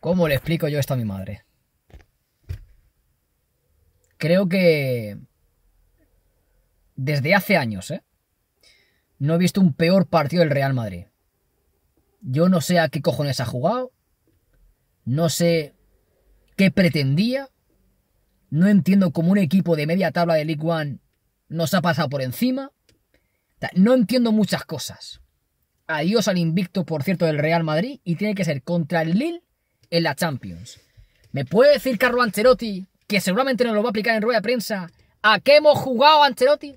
¿Cómo le explico yo esto a mi madre? Creo que desde hace años, ¿eh? No he visto un peor partido del Real Madrid. Yo no sé a qué cojones ha jugado. No sé qué pretendía. No entiendo cómo un equipo de media tabla de League One nos ha pasado por encima. No entiendo muchas cosas. Adiós al invicto, por cierto, del Real Madrid. Y tiene que ser contra el Lille en la Champions. ¿Me puede decir Carlo Ancelotti, que seguramente nos lo va a aplicar en rueda de prensa, a qué hemos jugado Ancelotti?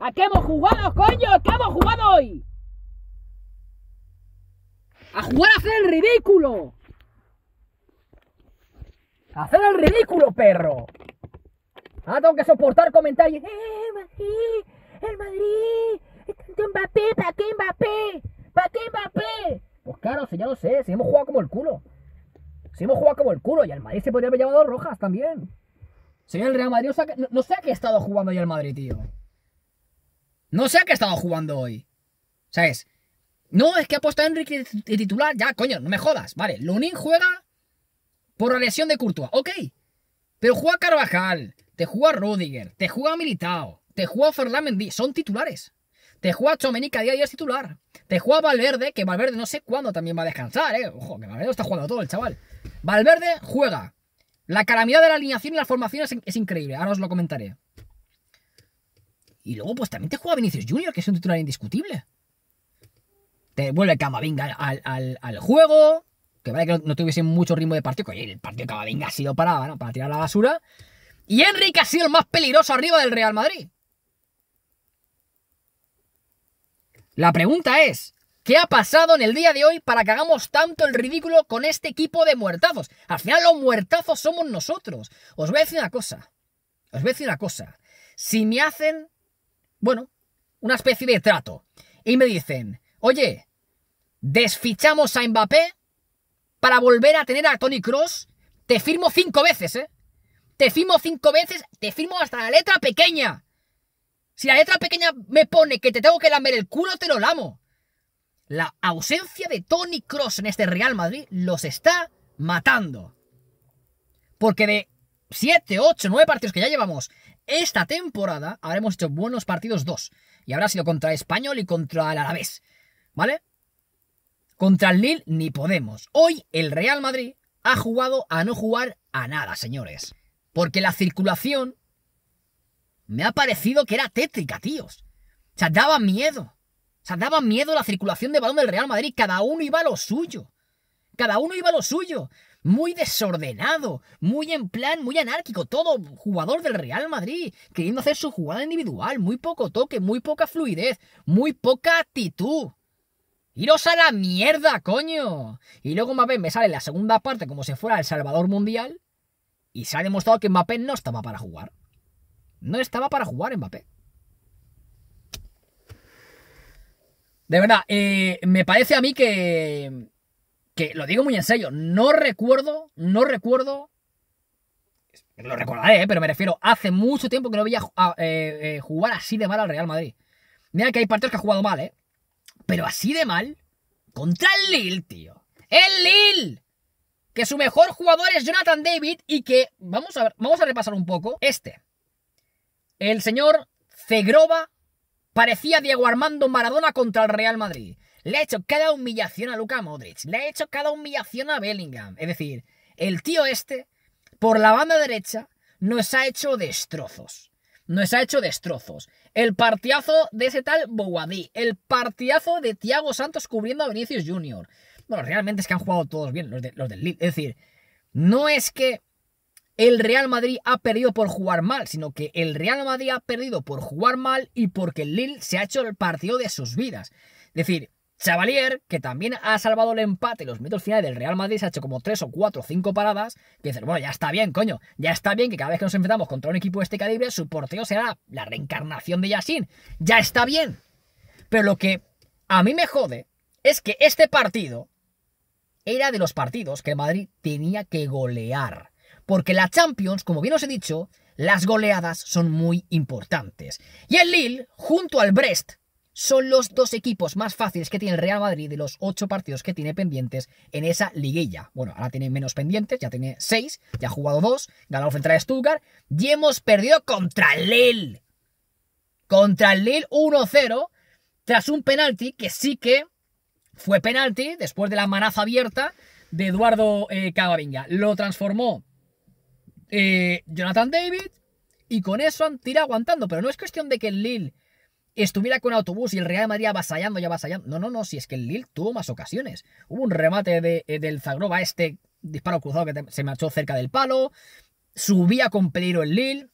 ¿A qué hemos jugado, coño? ¿A qué hemos jugado hoy? ¡A jugar a hacer el ridículo! ¡A hacer el ridículo, perro! Ahora tengo que soportar comentarios. ¡Eh, eh Madrid! ¡El Madrid! ¡Mbappé! ¿Para qué Mbappé? ¿Para qué Mbappé? Pues claro, si ya lo sé, si hemos jugado como el culo. Si hemos jugado como el culo, y el Madrid se podría haber llevado rojas también. Si el Real Madrid, no, sé a qué ha estado jugando hoy el Madrid, tío. No sé a qué ha estado jugando hoy. ¿Sabes? No, es que ha puesto a Enrique de titular. Ya, coño, no me jodas. Vale, Lunin juega por la lesión de Courtois. Ok. Pero juega Carvajal, te juega Rudiger, te juega Militao, te juega Fernández, Son titulares. Te juega Chomenica día a día es titular. Te juega Valverde, que Valverde no sé cuándo también va a descansar, ¿eh? Ojo, que Valverde está jugando todo el chaval. Valverde juega. La calamidad de la alineación y las formaciones es increíble. Ahora os lo comentaré. Y luego, pues también te juega Vinicius Junior, que es un titular indiscutible. Te vuelve Camavinga al, juego. Que vale que no, tuviese mucho ritmo de partido. Que el partido de Camavinga ha sido para, para tirar la basura. Y Enrique ha sido el más peligroso arriba del Real Madrid. La pregunta es, ¿qué ha pasado en el día de hoy para que hagamos tanto el ridículo con este equipo de muertazos? Al final los muertazos somos nosotros. Os voy a decir una cosa. Os voy a decir una cosa. Si me hacen, bueno, una especie de trato y me dicen, oye, desfichamos a Mbappé para volver a tener a Tony Cross, te firmo cinco veces, ¿eh? Te firmo cinco veces, te firmo hasta la letra pequeña. Si la letra pequeña me pone que te tengo que lamer el culo, te lo lamo. La ausencia de Tony Cross en este Real Madrid los está matando. Porque de 7, 8, 9 partidos que ya llevamos esta temporada, habremos hecho buenos partidos dos. Y habrá sido contra el Español y contra el Alavés. ¿Vale? Contra el Lille ni podemos. Hoy el Real Madrid ha jugado a no jugar a nada, señores. Porque la circulación me ha parecido que era tétrica, tíos. O sea, daba miedo. O sea, daba miedo la circulación de balón del Real Madrid. Cada uno iba a lo suyo. Cada uno iba a lo suyo. Muy desordenado, muy en plan, muy anárquico. Todo jugador del Real Madrid queriendo hacer su jugada individual. Muy poco toque, muy poca fluidez, muy poca actitud. ¡Iros a la mierda, coño! Y luego Mbappé me sale en la segunda parte como si fuera el Salvador Mundial. Y se ha demostrado que Mbappé no estaba para jugar. No estaba para jugar Mbappé. De verdad, eh, me parece a mí que, que, lo digo muy en serio, no recuerdo, no recuerdo, lo recordaré, eh, pero me refiero, hace mucho tiempo que no veía a, eh, jugar así de mal al Real Madrid. Mira que hay partidos que ha jugado mal, ¿eh? Pero así de mal, contra el Lille, tío. ¡El Lille! Que su mejor jugador es Jonathan David y que, vamos a, vamos a repasar un poco, este. El señor Cegrova parecía Diego Armando Maradona contra el Real Madrid. Le ha hecho cada humillación a Luka Modric. Le ha hecho cada humillación a Bellingham. Es decir, el tío este, por la banda derecha, nos ha hecho destrozos. Nos ha hecho destrozos. El partiazo de ese tal Bogadí. El partidazo de Thiago Santos cubriendo a Vinicius Jr. Bueno, realmente es que han jugado todos bien los, los del Lille. Es decir, no es que el Real Madrid ha perdido por jugar mal, sino que el Real Madrid ha perdido por jugar mal y porque el Lille se ha hecho el partido de sus vidas. Es decir, Chavalier, que también ha salvado el empate los minutos finales del Real Madrid, se ha hecho como 3 o 4 o 5 paradas, que dicen, bueno, ya está bien, coño, ya está bien que cada vez que nos enfrentamos contra un equipo de este calibre, su porteo será la reencarnación de Yassin. Ya está bien. Pero lo que a mí me jode es que este partido era de los partidos que el Madrid tenía que golear porque la Champions, como bien os he dicho, las goleadas son muy importantes. Y el Lille, junto al Brest, son los dos equipos más fáciles que tiene el Real Madrid de los ocho partidos que tiene pendientes en esa liguilla. Bueno, ahora tiene menos pendientes, ya tiene seis, ya ha jugado dos, ganado frente a Stuttgart y hemos perdido contra el Lille. Contra el Lille 1-0 tras un penalti que sí que fue penalti después de la manaza abierta de Eduardo eh, Lo transformó eh, Jonathan David, y con eso han tirado aguantando. Pero no es cuestión de que el Lille estuviera con autobús y el Real Madrid avasallando y avasallando. No, no, no, si es que el Lille tuvo más ocasiones. Hubo un remate de, eh, del Zagroba, este disparo cruzado que se marchó cerca del palo. Subía con peligro el Lille,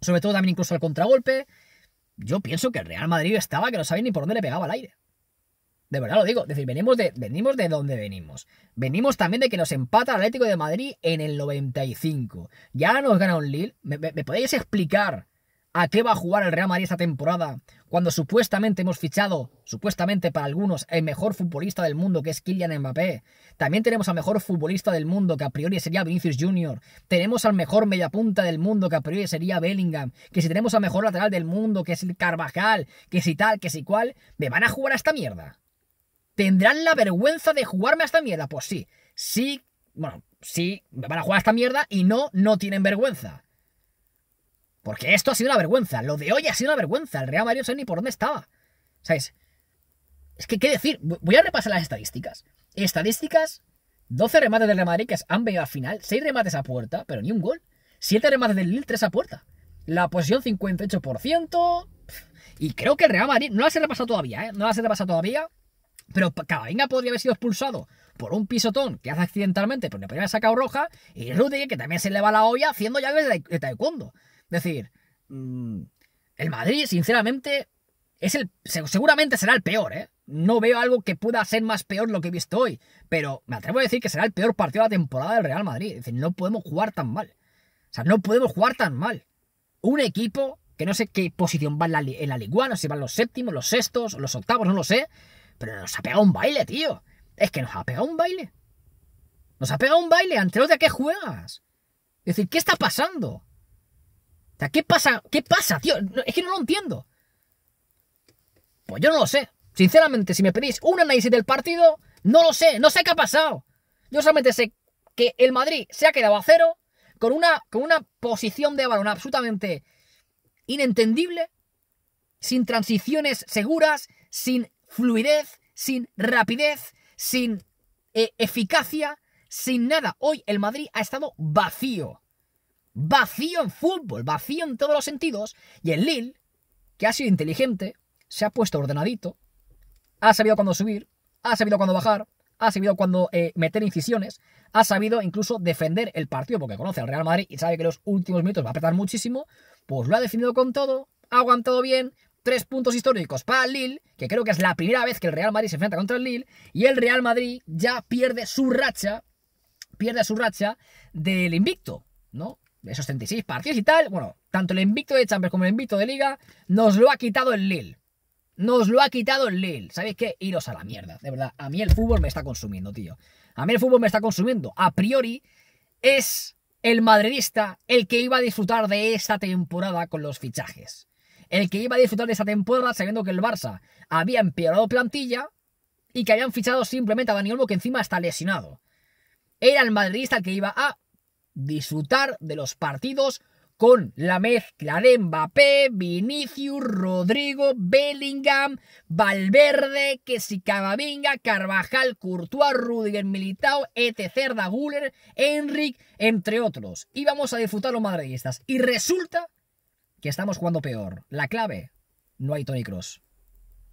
sobre todo también incluso el contragolpe. Yo pienso que el Real Madrid estaba que no sabía ni por dónde le pegaba al aire. De verdad lo digo. Es decir, venimos de, venimos de donde venimos. Venimos también de que nos empata el Atlético de Madrid en el 95. Ya nos gana un Lille. ¿Me, podéis explicar a qué va a jugar el Real Madrid esta temporada cuando supuestamente hemos fichado, supuestamente para algunos, el mejor futbolista del mundo que es Kylian Mbappé? También tenemos al mejor futbolista del mundo que a priori sería Vinicius Junior, Tenemos al mejor mediapunta del mundo que a priori sería Bellingham. Que si tenemos al mejor lateral del mundo que es el Carvajal, que si tal, que si cual, me van a jugar a esta mierda. ¿Tendrán la vergüenza de jugarme a esta mierda? Pues sí, sí, bueno, sí, me van a jugar a esta mierda y no, no tienen vergüenza. Porque esto ha sido una vergüenza, lo de hoy ha sido una vergüenza, el Real Madrid no sé ni por dónde estaba. ¿Sabes? Es que, ¿qué decir? Voy a repasar las estadísticas. Estadísticas, 12 remates del Real Madrid que han venido al final, 6 remates a puerta, pero ni un gol. 7 remates del Lille, 3 a puerta. La posición 58%. Y creo que el Real Madrid no las he repasado todavía, ¿eh? No las he repasado todavía. Pero Cabainga podría haber sido expulsado por un pisotón que hace accidentalmente, pero le podría haber sacado roja. Y Rudiger, que también se le va la olla haciendo llaves de taekwondo. Es decir, mm, el Madrid, sinceramente, es el, seguramente será el peor, ¿eh? No veo algo que pueda ser más peor lo que he visto hoy. Pero me atrevo a decir que será el peor partido de la temporada del Real Madrid. Es decir, no podemos jugar tan mal. O sea, no podemos jugar tan mal. Un equipo que no sé qué posición va en la, en si van los séptimos, los sextos, los octavos, no lo sé pero nos ha pegado un baile, tío. Es que nos ha pegado un baile. Nos ha pegado un baile, los de qué juegas? Es decir, ¿qué está pasando? ¿qué pasa? ¿Qué pasa, tío? Es que no lo entiendo. Pues yo no lo sé. Sinceramente, si me pedís un análisis del partido, no lo sé. No sé qué ha pasado. Yo solamente sé que el Madrid se ha quedado a cero con una, con una posición de balón absolutamente inentendible, sin transiciones seguras, sin fluidez, sin rapidez, sin eh, eficacia, sin nada. Hoy el Madrid ha estado vacío. Vacío en fútbol, vacío en todos los sentidos. Y el Lille, que ha sido inteligente, se ha puesto ordenadito, ha sabido cuándo subir, ha sabido cuándo bajar, ha sabido cuándo eh, meter incisiones, ha sabido incluso defender el partido, porque conoce al Real Madrid y sabe que los últimos minutos va a apretar muchísimo, pues lo ha defendido con todo, ha aguantado bien, tres puntos históricos para Lille, que creo que es la primera vez que el Real Madrid se enfrenta contra el Lille, y el Real Madrid ya pierde su racha, pierde su racha del invicto, ¿no? De esos 36 partidos y tal, bueno, tanto el invicto de Champions como el invicto de Liga, nos lo ha quitado el Lille. Nos lo ha quitado el Lille. ¿Sabéis qué? Iros a la mierda, de verdad. A mí el fútbol me está consumiendo, tío. A mí el fútbol me está consumiendo. A priori es el madridista el que iba a disfrutar de esta temporada con los fichajes el que iba a disfrutar de esa temporada sabiendo que el Barça había empeorado plantilla y que habían fichado simplemente a Dani Olmo que encima está lesionado. Era el madridista el que iba a disfrutar de los partidos con la mezcla de Mbappé, Vinicius, Rodrigo, Bellingham, Valverde, que si Carvajal, Courtois, Rudiger, Militao, etc., Guller, Enric, entre otros. Íbamos a disfrutar los madridistas. Y resulta que estamos jugando peor. La clave, no hay Tony Cross.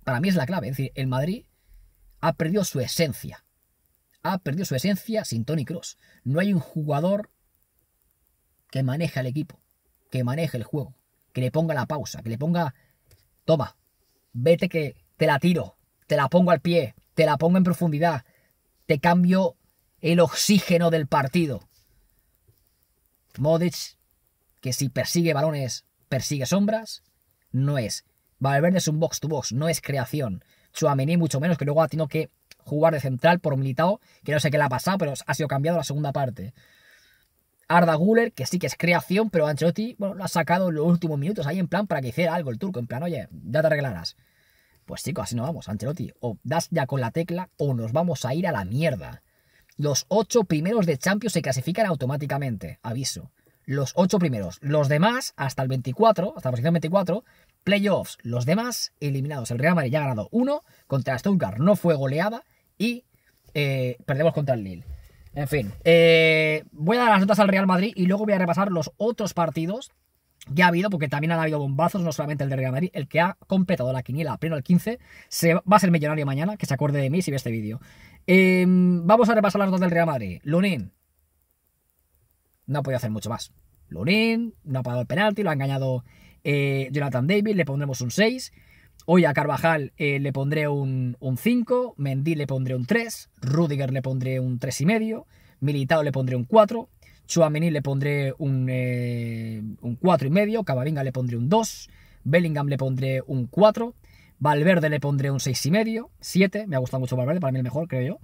Para mí es la clave. Es decir, el Madrid ha perdido su esencia. Ha perdido su esencia sin Tony Cross. No hay un jugador que maneje el equipo, que maneje el juego, que le ponga la pausa, que le ponga. Toma, vete que te la tiro, te la pongo al pie, te la pongo en profundidad, te cambio el oxígeno del partido. Modic, que si persigue balones persigue sombras, no es. Valverde es un box to box, no es creación. Chuamení mucho menos, que luego ha tenido que jugar de central por Militao, que no sé qué le ha pasado, pero ha sido cambiado la segunda parte. Arda Guller, que sí que es creación, pero Ancelotti bueno, lo ha sacado en los últimos minutos ahí en plan para que hiciera algo el turco, en plan, oye, ya te arreglarás. Pues chicos, así no vamos, Ancelotti, o das ya con la tecla o nos vamos a ir a la mierda. Los ocho primeros de Champions se clasifican automáticamente, aviso los ocho primeros. Los demás, hasta el 24, hasta la posición 24, playoffs, los demás eliminados. El Real Madrid ya ha ganado uno, contra Stuttgart no fue goleada y eh, perdemos contra el Lille. En fin, eh, voy a dar las notas al Real Madrid y luego voy a repasar los otros partidos que ha habido, porque también han habido bombazos, no solamente el de Real Madrid, el que ha completado la quiniela primero pleno el 15, se va a ser millonario mañana, que se acuerde de mí si ve este vídeo. Em, vamos a repasar las notas del Real Madrid. Lunín no ha podido hacer mucho más. Lunin no ha pagado el penalti, lo ha engañado eh, Jonathan Davis, le pondremos un 6. Hoy a Carvajal eh, le pondré un, 5, Mendy le pondré un 3, Rudiger le pondré un 3,5, Militao le pondré un 4, Chuamini le pondré un, eh, un 4,5, Cavavinga le pondré un 2, Bellingham le pondré un 4, Valverde le pondré un 6,5, 7, me ha gustado mucho Valverde, para mí el mejor, creo yo.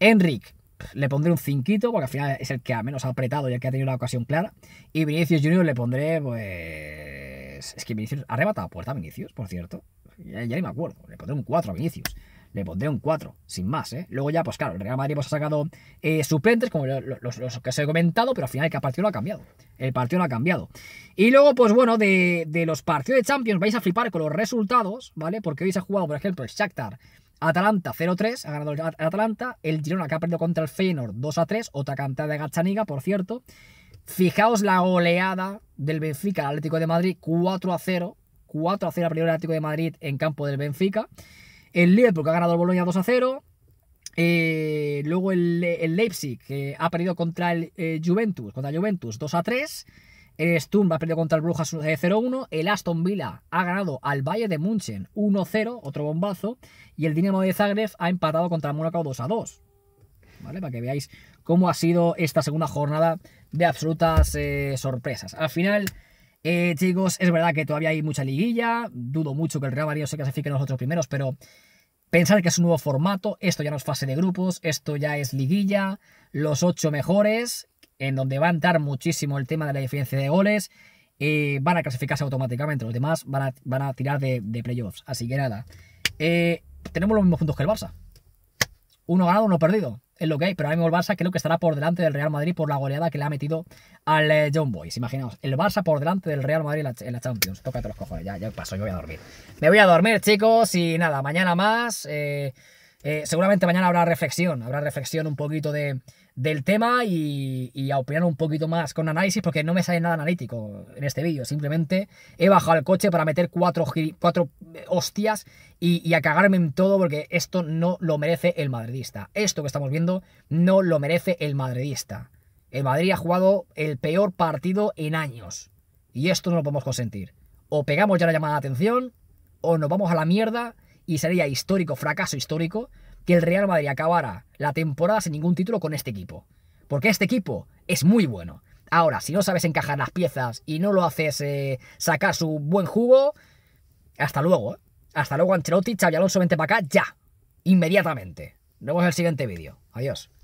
Enric le pondré un 5, porque al final es el que menos ha apretado y el que ha tenido la ocasión clara. Y Vinicius Junior le pondré, pues. Es que Vinicius. ¿Ha rematado puerta Vinicius, por cierto? Ya, ni me acuerdo. Le pondré un 4 a Vinicius. Le pondré un 4, sin más, ¿eh? Luego ya, pues claro, el Real Madrid os pues, ha sacado eh, suplentes, como los, que os he comentado, pero al final el partido no ha cambiado. El partido no ha cambiado. Y luego, pues bueno, de, de los partidos de Champions vais a flipar con los resultados, ¿vale? Porque hoy se ha jugado, por ejemplo, el Shakhtar Atalanta 0-3, ha ganado el Atalanta. El Girona que ha perdido contra el Feyenoord 2-3, otra cantada de Gachaniga, por cierto. Fijaos la goleada del Benfica al Atlético de Madrid, 4-0. 4-0 a priori el Atlético de Madrid en campo del Benfica. El Liverpool que ha ganado el Bolonia 2-0. Eh, luego el, Leipzig que ha perdido contra el eh, Juventus, contra Juventus 2-3. El Sturm ha perdido contra el Brujas 0-1. Eh, el Aston Villa ha ganado al Valle de Munchen 1-0, otro bombazo. Y el Dinamo de Zagreb ha empatado contra el Mónaco 2-2. ¿Vale? Para que veáis cómo ha sido esta segunda jornada de absolutas eh, sorpresas. Al final, eh, chicos, es verdad que todavía hay mucha liguilla. Dudo mucho que el Real Madrid se clasifique en los otros primeros, pero pensar que es un nuevo formato. Esto ya no es fase de grupos, esto ya es liguilla. Los ocho mejores en donde va a dar muchísimo el tema de la diferencia de goles. Y eh, van a clasificarse automáticamente, los demás van a, tirar de, playoffs. Así que nada, eh, tenemos los mismos puntos que el Barça. Uno ganado, uno perdido. Es lo que hay, pero ahora mismo el Barça creo que estará por delante del Real Madrid por la goleada que le ha metido al eh, Young John Boys. Imaginaos, el Barça por delante del Real Madrid en la, Champions. Tócate los cojones, ya, ya paso, yo voy a dormir. Me voy a dormir, chicos, y nada, mañana más. seguramente mañana habrá reflexión, habrá reflexión un poquito de, del tema y, a opinar un poquito más con análisis porque no me sale nada analítico en este vídeo. Simplemente he bajado al coche para meter cuatro, cuatro eh, hostias y, y, a cagarme en todo porque esto no lo merece el madridista. Esto que estamos viendo no lo merece el madridista. El Madrid ha jugado el peor partido en años y esto no lo podemos consentir. O pegamos ya la llamada de atención o nos vamos a la mierda y sería histórico, fracaso histórico que el Real Madrid acabara la temporada sin ningún título con este equipo. Porque este equipo es muy bueno. Ahora, si no sabes encajar las piezas y no lo haces eh, sacar su buen jugo, hasta luego. ¿eh? Hasta luego, Ancelotti, Xavi Alonso, vente para acá ya. Inmediatamente. Nos vemos en el siguiente vídeo. Adiós.